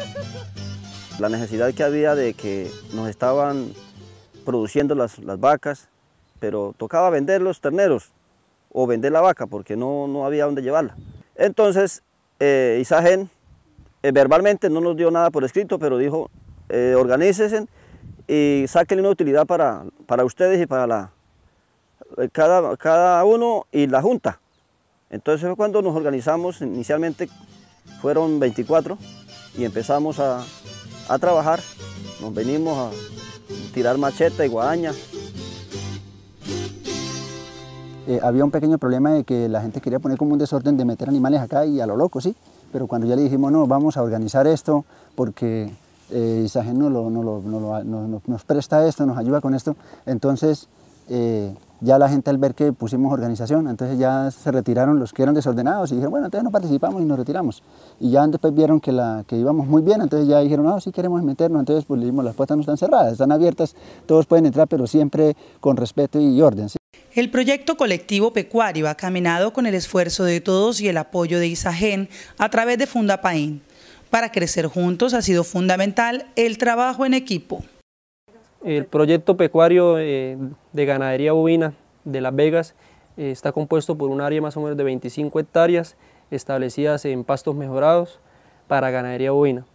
La necesidad que había de que nos estaban produciendo las, vacas, pero tocaba vender los terneros o vender la vaca porque no, no había dónde llevarla. Entonces, eh, Isagen eh, verbalmente no nos dio nada por escrito, pero dijo, eh, organícesen y saquen una utilidad para, ustedes y para la, cada, cada uno y la junta. Entonces fue cuando nos organizamos, inicialmente fueron 24 y empezamos a, trabajar. Nos venimos a tirar macheta y guadaña. Eh, había un pequeño problema de que la gente quería poner como un desorden de meter animales acá y a lo loco, sí. Pero cuando ya le dijimos, no, vamos a organizar esto porque eh, Isagen nos, presta esto, nos ayuda con esto, entonces eh, ya la gente al ver que pusimos organización, entonces ya se retiraron los que eran desordenados y dijeron, bueno, entonces no participamos y nos retiramos. Y ya después vieron que, la, que íbamos muy bien, entonces ya dijeron, no, si sí queremos meternos, entonces pues le dimos, las puertas no están cerradas, están abiertas, todos pueden entrar, pero siempre con respeto y orden. El proyecto colectivo pecuario ha caminado con el esfuerzo de todos y el apoyo de ISAGEN a través de Fundapaín. Para crecer juntos ha sido fundamental el trabajo en equipo. El proyecto pecuario eh, de ganadería bovina de Las Vegas eh, está compuesto por un área más o menos de 25 hectáreas establecidas en pastos mejorados para ganadería bovina.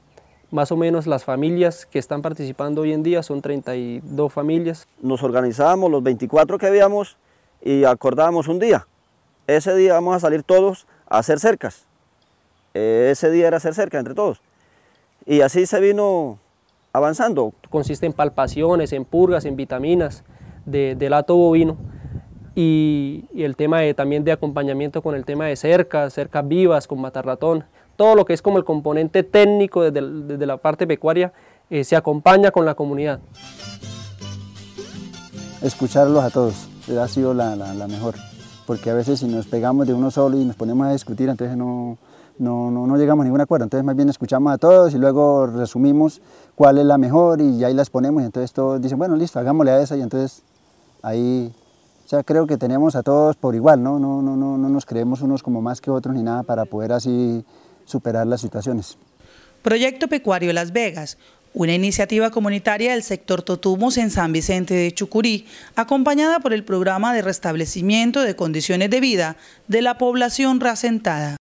Más o menos las familias que están participando hoy en día son 32 familias. Nos organizábamos los 24 que habíamos y acordábamos un día. Ese día vamos a salir todos a hacer cercas. Eh, ese día era hacer cercas entre todos. Y así se vino avanzando. Consiste en palpaciones, en purgas, en vitaminas de, del lato bovino y, el tema de, también de acompañamiento con el tema de cercas, cercas vivas, con ratón, Todo lo que es como el componente técnico desde, la parte pecuaria eh, se acompaña con la comunidad. Escucharlos a todos ha sido la mejor porque a veces si nos pegamos de uno solo y nos ponemos a discutir, entonces no, no, no, no, llegamos a ningún acuerdo. Entonces más bien escuchamos a todos y luego resumimos cuál es la mejor y ahí las ponemos entonces todos dicen, bueno, listo, hagámosle a esa y entonces ahí, o sea, creo que tenemos a todos por igual, ¿no? No, no, no, no nos creemos unos como más que otros ni nada para poder así superar las situaciones. Proyecto Pecuario Las Vegas, una iniciativa comunitaria del sector Totumos en San Vicente de Chucurí, acompañada por el programa de restablecimiento de condiciones de vida de la población Reasentada.